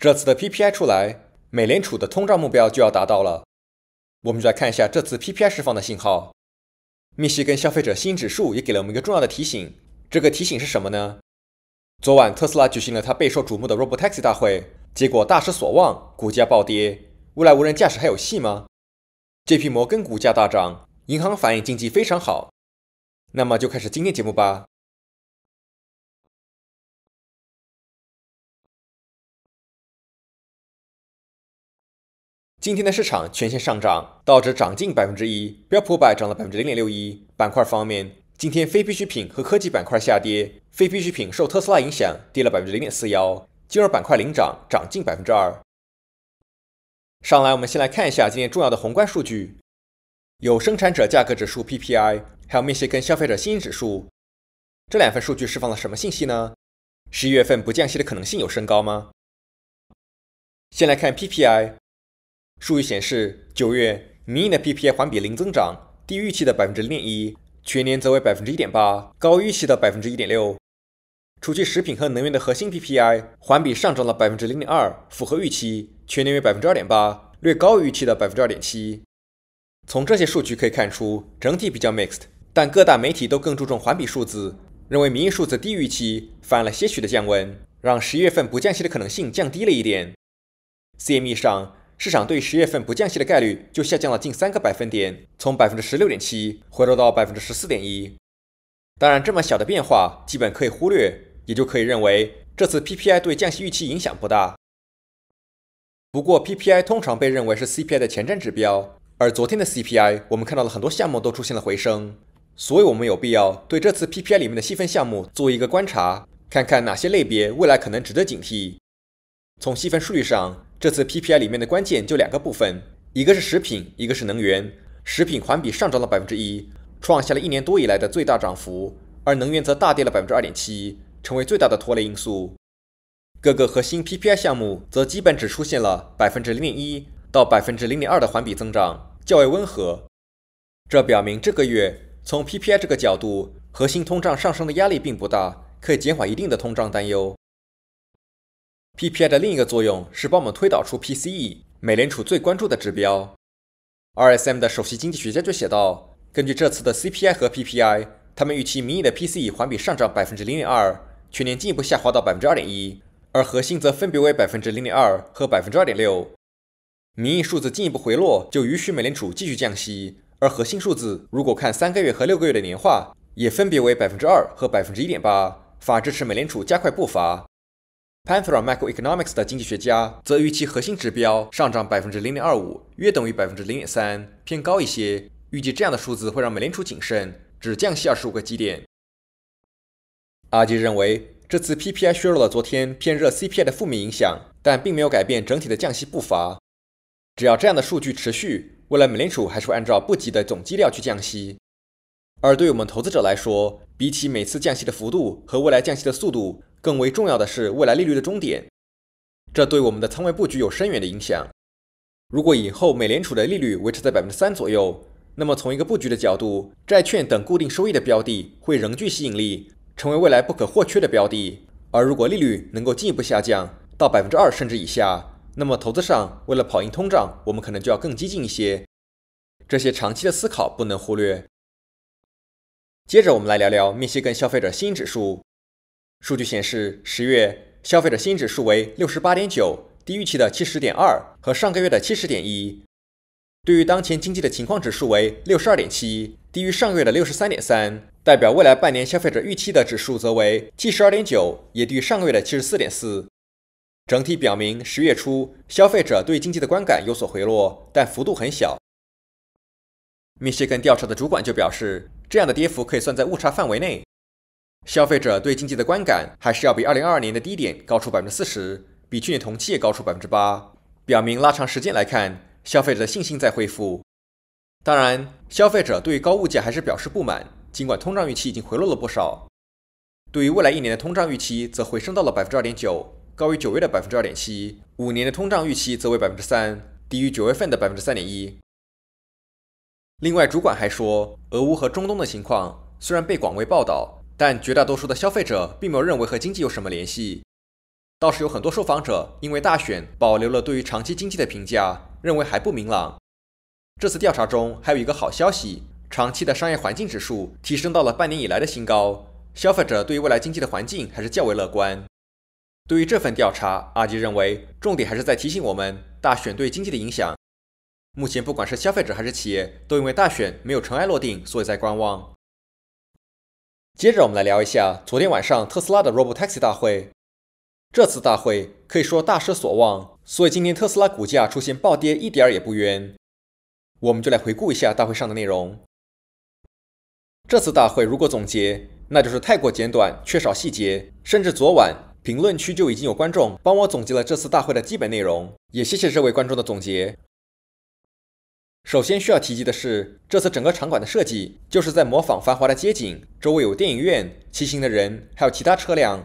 这次的 PPI 出来，美联储的通胀目标就要达到了。我们来看一下这次 PPI 释放的信号。密西根消费者新指数也给了我们一个重要的提醒。这个提醒是什么呢？昨晚特斯拉举行了他备受瞩目的 Robotaxi 大会，结果大失所望，股价暴跌。未来无人驾驶还有戏吗？JP 摩根股价大涨，银行反映经济非常好。那么就开始今天节目吧。今天的市场全线上涨，道指涨近百分之一，标普百涨了百分之零点六一。板块方面，今天非必需品和科技板块下跌，非必需品受特斯拉影响，跌了百分之零点四幺。金融板块领涨，涨近百分之二。上来，我们先来看一下今天重要的宏观数据，有生产者价格指数 PPI，还有密歇根消费者信心指数。这两份数据释放了什么信息呢？十一月份不降息的可能性有升高吗？先来看 PPI。数据显示，九月民营的 PPI 环比零增长，低于预期的百分之零点一，全年则为百分之一点八，高于预期的百分之一点六。除去食品和能源的核心 PPI 环比上涨了百分之零点二，符合预期，全年为百分之二点八，略高于预期的百分之二点七。从这些数据可以看出，整体比较 mixed，但各大媒体都更注重环比数字，认为民营数字低于预期，反了些许的降温，让十一月份不降息的可能性降低了一点。CME 上。市场对十月份不降息的概率就下降了近三个百分点，从百分之十六点七回落到百分之十四点一。当然，这么小的变化基本可以忽略，也就可以认为这次 PPI 对降息预期影响不大。不过，PPI 通常被认为是 CPI 的前瞻指标，而昨天的 CPI 我们看到了很多项目都出现了回升，所以我们有必要对这次 PPI 里面的细分项目做一个观察，看看哪些类别未来可能值得警惕。从细分数据上。这次 PPI 里面的关键就两个部分，一个是食品，一个是能源。食品环比上涨了百分之一，创下了一年多以来的最大涨幅；而能源则大跌了百分之二点七，成为最大的拖累因素。各个核心 PPI 项目则基本只出现了百分之零点一到百分之零点二的环比增长，较为温和。这表明这个月从 PPI 这个角度，核心通胀上升的压力并不大，可以减缓一定的通胀担忧。PPI 的另一个作用是帮我们推导出 PCE，美联储最关注的指标。RSM 的首席经济学家就写道，根据这次的 CPI 和 PPI，他们预期名义的 PCE 环比上涨百分之零点二，全年进一步下滑到百分之二点一，而核心则分别为百分之零点二和百分之二点六。名义数字进一步回落，就允许美联储继续降息；而核心数字如果看三个月和六个月的年化，也分别为百分之二和百分之一点八，法支持美联储加快步伐。p a n t h e o a Macro Economics 的经济学家则预期核心指标上涨百分之零点二五，约等于百分之零点三，偏高一些。预计这样的数字会让美联储谨慎，只降息二十五个基点。阿基认为，这次 PPI 削弱了昨天偏热 CPI 的负面影响，但并没有改变整体的降息步伐。只要这样的数据持续，未来美联储还是会按照不及的总基调去降息。而对我们投资者来说，比起每次降息的幅度和未来降息的速度，更为重要的是，未来利率的终点，这对我们的仓位布局有深远的影响。如果以后美联储的利率维持在百分之三左右，那么从一个布局的角度，债券等固定收益的标的会仍具吸引力，成为未来不可或缺的标的。而如果利率能够进一步下降到百分之二甚至以下，那么投资上为了跑赢通胀，我们可能就要更激进一些。这些长期的思考不能忽略。接着，我们来聊聊密西根消费者信心指数。数据显示，十月消费者新指数为六十八点九，低预期的七十点二和上个月的七十点一。对于当前经济的情况指数为六十二点七，低于上月的六十三点三。代表未来半年消费者预期的指数则为七十二点九，也低于上个月的七十四点四。整体表明，十月初消费者对经济的观感有所回落，但幅度很小。密歇根调查的主管就表示，这样的跌幅可以算在误差范围内。消费者对经济的观感还是要比二零二二年的低点高出百分之四十，比去年同期也高出百分之八，表明拉长时间来看，消费者的信心在恢复。当然，消费者对高物价还是表示不满，尽管通胀预期已经回落了不少。对于未来一年的通胀预期，则回升到了百分之二点九，高于九月的百分之二点七；五年的通胀预期则为百分之三，低于九月份的百分之三点一。另外，主管还说，俄乌和中东的情况虽然被广为报道。但绝大多数的消费者并没有认为和经济有什么联系，倒是有很多受访者因为大选保留了对于长期经济的评价，认为还不明朗。这次调查中还有一个好消息，长期的商业环境指数提升到了半年以来的新高，消费者对于未来经济的环境还是较为乐观。对于这份调查，阿吉认为重点还是在提醒我们大选对经济的影响。目前不管是消费者还是企业，都因为大选没有尘埃落定，所以在观望。接着我们来聊一下昨天晚上特斯拉的 Robotaxi 大会。这次大会可以说大失所望，所以今天特斯拉股价出现暴跌一点儿也不冤。我们就来回顾一下大会上的内容。这次大会如果总结，那就是太过简短，缺少细节。甚至昨晚评论区就已经有观众帮我总结了这次大会的基本内容，也谢谢这位观众的总结。首先需要提及的是，这次整个场馆的设计就是在模仿繁华的街景，周围有电影院、骑行的人，还有其他车辆。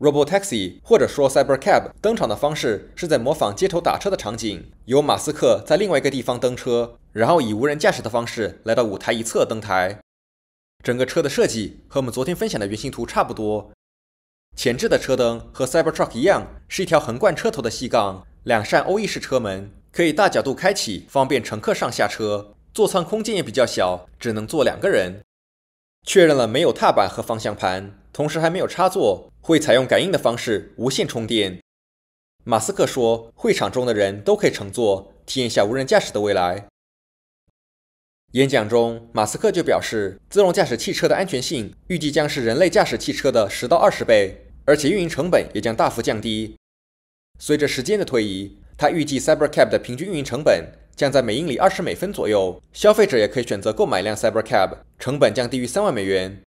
Robo Taxi 或者说 Cyber Cab 登场的方式是在模仿街头打车的场景，由马斯克在另外一个地方登车，然后以无人驾驶的方式来到舞台一侧登台。整个车的设计和我们昨天分享的原型图差不多，前置的车灯和 Cyber Truck 一样，是一条横贯车头的细杠，两扇欧翼式车门。可以大角度开启，方便乘客上下车。座舱空间也比较小，只能坐两个人。确认了没有踏板和方向盘，同时还没有插座，会采用感应的方式无线充电。马斯克说，会场中的人都可以乘坐，体验一下无人驾驶的未来。演讲中，马斯克就表示，自动驾驶汽车的安全性预计将是人类驾驶汽车的十到二十倍，而且运营成本也将大幅降低。随着时间的推移。他预计 Cybercab 的平均运营成本将在每英里二十美分左右。消费者也可以选择购买一辆 Cybercab，成本低于三万美元。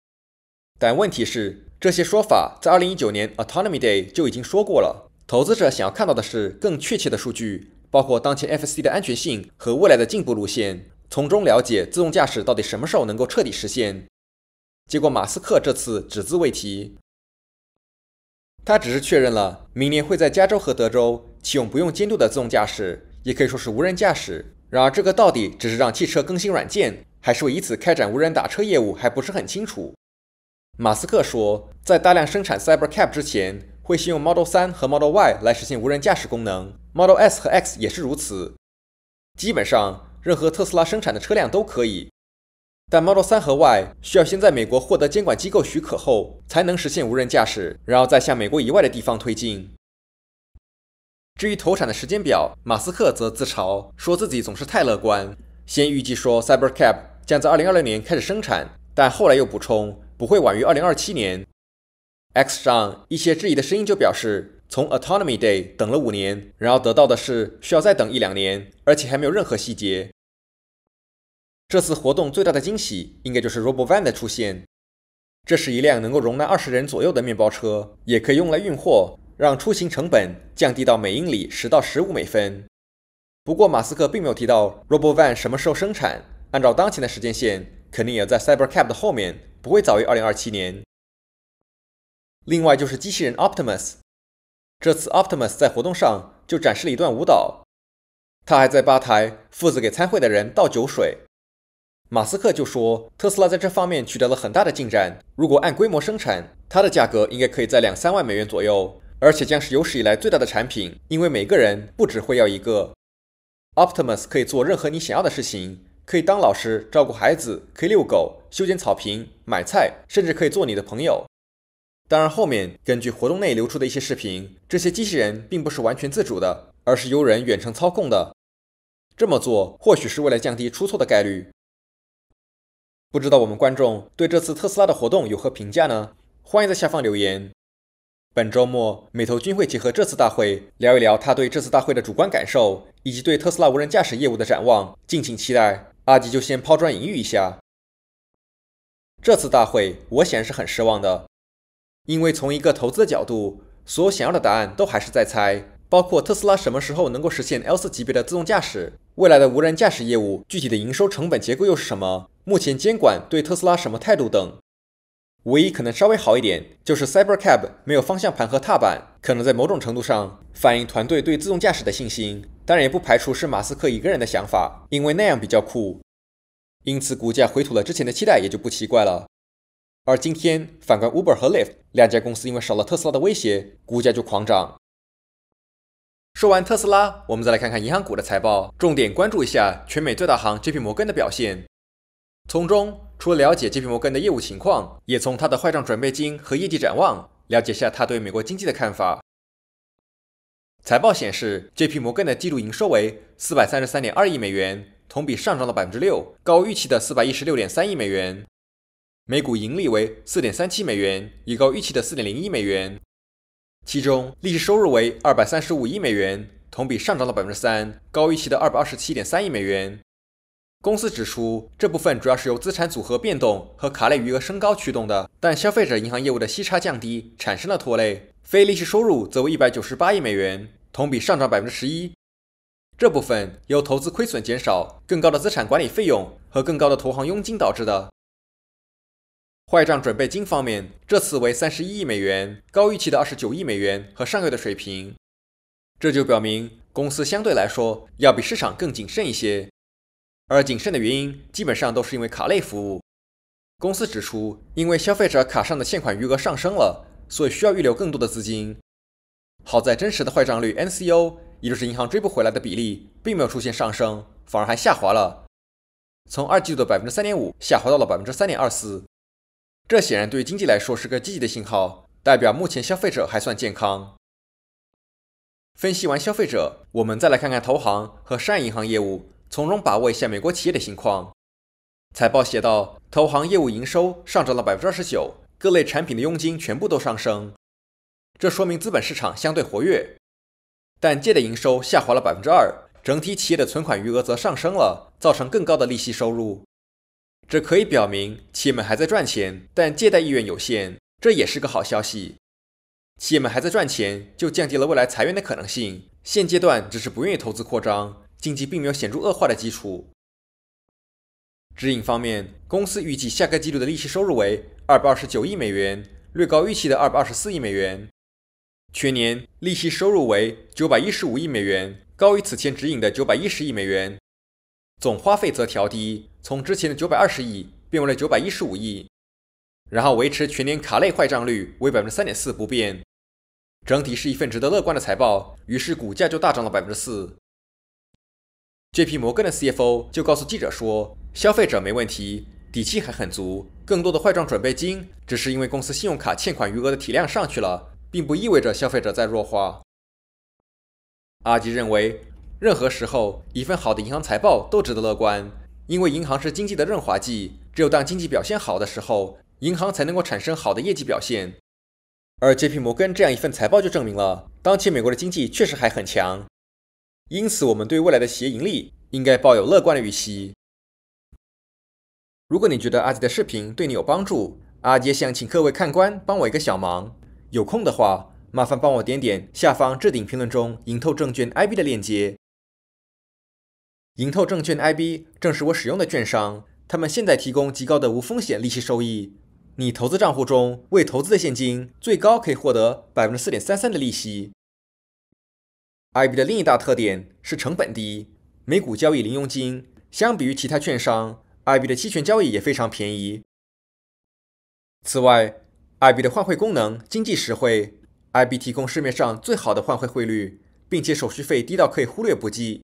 但问题是，这些说法在2019年 Autonomy Day 就已经说过了。投资者想要看到的是更确切的数据，包括当前 FSD 的安全性和未来的进步路线，从中了解自动驾驶到底什么时候能够彻底实现。结果，马斯克这次只字未提。他只是确认了明年会在加州和德州。启用不用监督的自动驾驶，也可以说是无人驾驶。然而，这个到底只是让汽车更新软件，还是以此开展无人打车业务，还不是很清楚。马斯克说，在大量生产 Cybercab 之前，会先用 Model 3和 Model Y 来实现无人驾驶功能，Model S 和 X 也是如此。基本上，任何特斯拉生产的车辆都可以。但 Model 3和 Y 需要先在美国获得监管机构许可后，才能实现无人驾驶，然后再向美国以外的地方推进。至于投产的时间表，马斯克则自嘲说自己总是太乐观。先预计说 c y b e r c a p 将在2 0 2 0年开始生产，但后来又补充不会晚于2027年。X 上一些质疑的声音就表示，从 Autonomy Day 等了五年，然后得到的是需要再等一两年，而且还没有任何细节。这次活动最大的惊喜应该就是 Robo Van 的出现，这是一辆能够容纳二十人左右的面包车，也可以用来运货。让出行成本降低到每英里十到十五美分。不过，马斯克并没有提到 Robo Van 什么时候生产。按照当前的时间线，肯定也在 Cybercab 的后面，不会早于2027年。另外就是机器人 Optimus，这次 Optimus 在活动上就展示了一段舞蹈。他还在吧台负责给参会的人倒酒水。马斯克就说，特斯拉在这方面取得了很大的进展。如果按规模生产，它的价格应该可以在两三万美元左右。而且将是有史以来最大的产品，因为每个人不只会要一个。Optimus 可以做任何你想要的事情，可以当老师、照顾孩子、可以遛狗、修剪草坪、买菜，甚至可以做你的朋友。当然，后面根据活动内流出的一些视频，这些机器人并不是完全自主的，而是由人远程操控的。这么做或许是为了降低出错的概率。不知道我们观众对这次特斯拉的活动有何评价呢？欢迎在下方留言。本周末，美投君会结合这次大会聊一聊他对这次大会的主观感受，以及对特斯拉无人驾驶业务的展望，敬请期待。阿吉就先抛砖引玉一下。这次大会，我显然是很失望的，因为从一个投资的角度，所有想要的答案都还是在猜，包括特斯拉什么时候能够实现 L4 级别的自动驾驶，未来的无人驾驶业务具体的营收成本结构又是什么，目前监管对特斯拉什么态度等。唯一可能稍微好一点，就是 Cybercab 没有方向盘和踏板，可能在某种程度上反映团队对自动驾驶的信心。当然，也不排除是马斯克一个人的想法，因为那样比较酷。因此，股价回吐了之前的期待也就不奇怪了。而今天反观 Uber 和 Lyft 两家公司，因为少了特斯拉的威胁，股价就狂涨。说完特斯拉，我们再来看看银行股的财报，重点关注一下全美最大行 J.P. 摩根的表现，从中。除了了解 JP 摩根的业务情况，也从他的坏账准备金和业绩展望了解下他对美国经济的看法。财报显示，JP 摩根的季度营收为四百三十三点二亿美元，同比上涨了百分之六，高预期的四百一十六点三亿美元；每股盈利为四点三七美元，也高预期的四点零一美元。其中，利息收入为二百三十五亿美元，同比上涨了百分之三，高预期的二百二十七点三亿美元。公司指出，这部分主要是由资产组合变动和卡类余额升高驱动的，但消费者银行业务的息差降低产生了拖累。非利息收入则为一百九十八亿美元，同比上涨百分之十一。这部分由投资亏损减少、更高的资产管理费用和更高的投行佣金导致的。坏账准备金方面，这次为三十一亿美元，高预期的二十九亿美元和上月的水平。这就表明公司相对来说要比市场更谨慎一些。而谨慎的原因基本上都是因为卡类服务。公司指出，因为消费者卡上的欠款余额上升了，所以需要预留更多的资金。好在真实的坏账率 （NCO），也就是银行追不回来的比例，并没有出现上升，反而还下滑了，从二季度的百分之三点五下滑到了百分之三点二四。这显然对经济来说是个积极的信号，代表目前消费者还算健康。分析完消费者，我们再来看看投行和商业银行业务。从容把握一下美国企业的情况。财报写道，投行业务营收上涨了百分之二十九，各类产品的佣金全部都上升，这说明资本市场相对活跃。但借贷营收下滑了百分之二，整体企业的存款余额则上升了，造成更高的利息收入。这可以表明企业们还在赚钱，但借贷意愿有限，这也是个好消息。企业们还在赚钱，就降低了未来裁员的可能性。现阶段只是不愿意投资扩张。经济并没有显著恶化的基础。指引方面，公司预计下个季度的利息收入为二百二十九亿美元，略高预期的二百二十四亿美元。全年利息收入为九百一十五亿美元，高于此前指引的九百一十亿美元。总花费则调低，从之前的九百二十亿变为了九百一十五亿，然后维持全年卡类坏账率为百分之三点四不变。整体是一份值得乐观的财报，于是股价就大涨了百分之四。JP 摩根的 CFO 就告诉记者说：“消费者没问题，底气还很足。更多的坏账准备金，只是因为公司信用卡欠款余额的体量上去了，并不意味着消费者在弱化。”阿吉认为，任何时候一份好的银行财报都值得乐观，因为银行是经济的润滑剂，只有当经济表现好的时候，银行才能够产生好的业绩表现。而 JP 摩根这样一份财报就证明了，当前美国的经济确实还很强。因此，我们对未来的企业盈利应该抱有乐观的预期。如果你觉得阿杰的视频对你有帮助，阿杰想请各位看官帮我一个小忙：有空的话，麻烦帮我点点下方置顶评论中盈透证券 IB 的链接。盈透证券 IB 正是我使用的券商，他们现在提供极高的无风险利息收益。你投资账户中未投资的现金，最高可以获得百分之四点三三的利息。IB 的另一大特点是成本低，每股交易零佣金。相比于其他券商，IB 的期权交易也非常便宜。此外，IB 的换汇功能经济实惠，IB 提供市面上最好的换汇汇率，并且手续费低到可以忽略不计。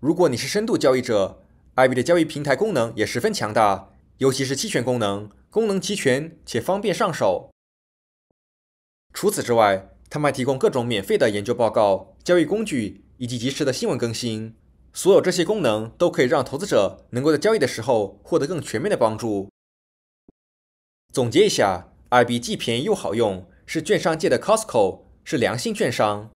如果你是深度交易者，IB 的交易平台功能也十分强大，尤其是期权功能，功能齐全且方便上手。除此之外，他们还提供各种免费的研究报告、交易工具以及及时的新闻更新，所有这些功能都可以让投资者能够在交易的时候获得更全面的帮助。总结一下，IB 既便宜又好用，是券商界的 Costco，是良心券商。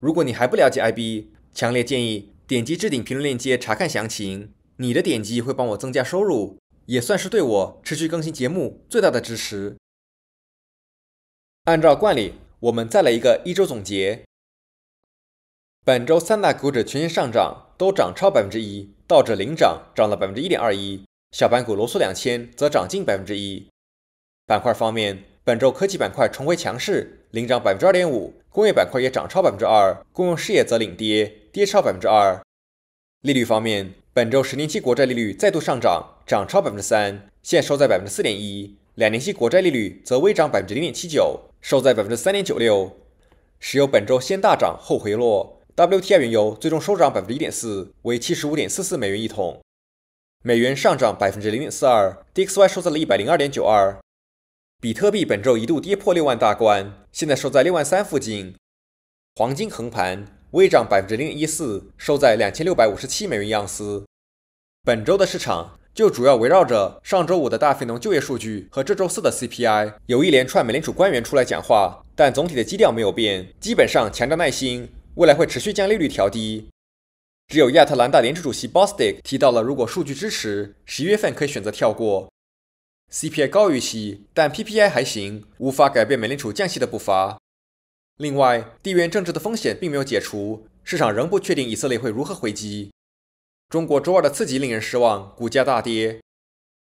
如果你还不了解 IB，强烈建议点击置顶评论链接查看详情。你的点击会帮我增加收入，也算是对我持续更新节目最大的支持。按照惯例。我们再来一个一周总结。本周三大股指全线上涨，都涨超百分之一，道指领涨，涨了百分之一点二一；小盘股罗素两千则涨近百分之一。板块方面，本周科技板块重回强势，领涨百分之二点五；工业板块也涨超百分之二，公用事业则领跌，跌超百分之二。利率方面，本周十年期国债利率再度上涨，涨超百分之三，现收在百分之四点一；两年期国债利率则微涨百分之零点七九。收在百分之三点九六。石油本周先大涨后回落，WTI 原油最终收涨百分之一点四，为七十五点四四美元一桶。美元上涨百分之零点四二，DXY 收在了一百零二点九二。比特币本周一度跌破六万大关，现在收在六万三附近。黄金横盘微涨百分之零点一四，收在两千六百五十七美元一盎司。本周的市场。就主要围绕着上周五的大肥农就业数据和这周四的 CPI，有一连串美联储官员出来讲话，但总体的基调没有变，基本上强调耐心，未来会持续将利率调低。只有亚特兰大联储主席 Bostic 提到了，如果数据支持，十一月份可以选择跳过 CPI 高于期，但 PPI 还行，无法改变美联储降息的步伐。另外，地缘政治的风险并没有解除，市场仍不确定以色列会如何回击。中国周二的刺激令人失望，股价大跌。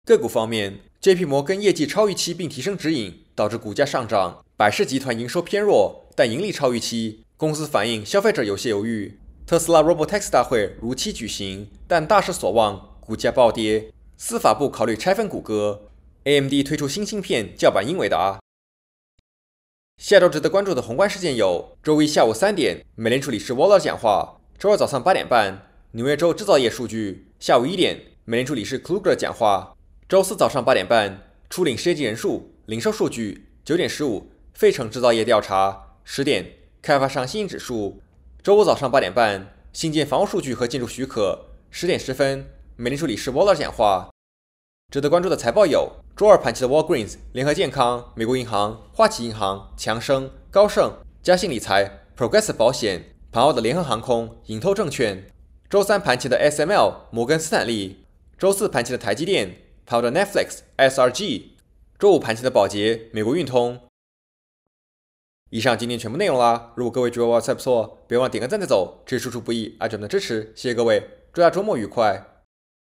个股方面，JP 摩根业绩超预期并提升指引，导致股价上涨。百事集团营收偏弱，但盈利超预期，公司反映消费者有些犹豫。特斯拉 r o b o t e x 大会如期举行，但大失所望，股价暴跌。司法部考虑拆分谷歌。AMD 推出新芯片，叫板英伟达。下周值得关注的宏观事件有：周一下午三点，美联储理事沃 e r 讲话；周二早上八点半。纽约州制造业数据，下午一点，美联储理事 k l u g e r 讲话。周四早上八点半，初领失业金人数、零售数据。九点十五，费城制造业调查。十点，开发商信心指数。周五早上八点半，新建房屋数据和建筑许可。十点十分，美联储理事 Waller 讲话。值得关注的财报有：周二盘前的 Walgreens、联合健康、美国银行、花旗银行、强生、高盛、嘉信理财、Progressive 保险、盘后的联合航空、盈透证券。周三盘前的 SML 摩根斯坦利，周四盘前的台积电，盘后的 Netflix SRG，周五盘前的宝洁、美国运通。以上今天全部内容啦。如果各位觉得我菜不错，别忘点个赞再走。这是输出不易，爱你们的支持，谢谢各位。祝大家周末愉快！